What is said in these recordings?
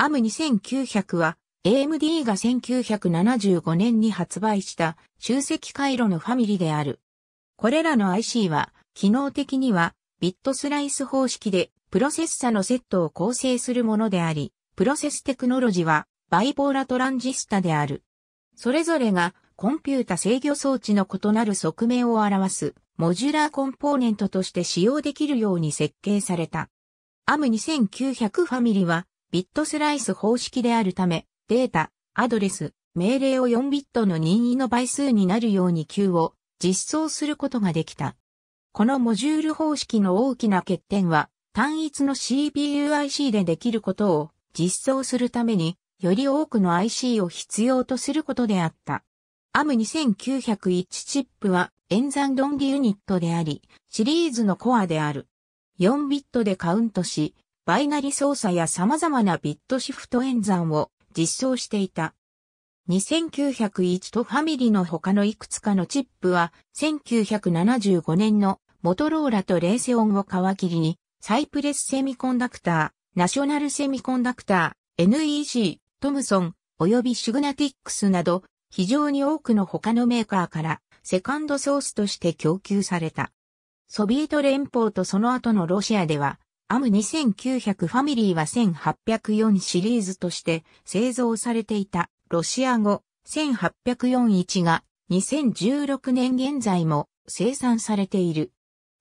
AM2900 は AMD が1975年に発売した集積回路のファミリーである。これらの IC は、機能的にはビットスライス方式でプロセッサのセットを構成するものであり、プロセステクノロジーはバイポーラトランジスタである。それぞれがコンピュータ制御装置の異なる側面を表すモジュラーコンポーネントとして使用できるように設計された。AM2900 ファミリーはビットスライス方式であるため、データ、アドレス、命令を4ビットの任意の倍数になるように Q を実装することができた。このモジュール方式の大きな欠点は、単一の CPUIC でできることを実装するために、より多くの IC を必要とすることであった。AM2901 チップは演算論理ユニットであり、シリーズのコアである。4ビットでカウントし、バイナリ操作や様々なビットシフト演算を実装していた。2901とファミリーの他のいくつかのチップは1975年のモトローラとレーセオンを皮切りにサイプレスセミコンダクター、ナショナルセミコンダクター、NEC、トムソン、及びシグナティックスなど非常に多くの他のメーカーからセカンドソースとして供給された。ソビエト連邦とその後のロシアではアム2900ファミリーは1804シリーズとして製造されていたロシア語18041が2016年現在も生産されている。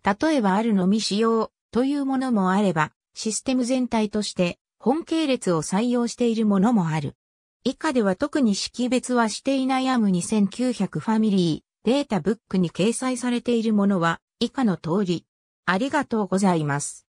例えばあるのみ仕様というものもあればシステム全体として本系列を採用しているものもある。以下では特に識別はしていないアム2900ファミリーデータブックに掲載されているものは以下の通り。ありがとうございます。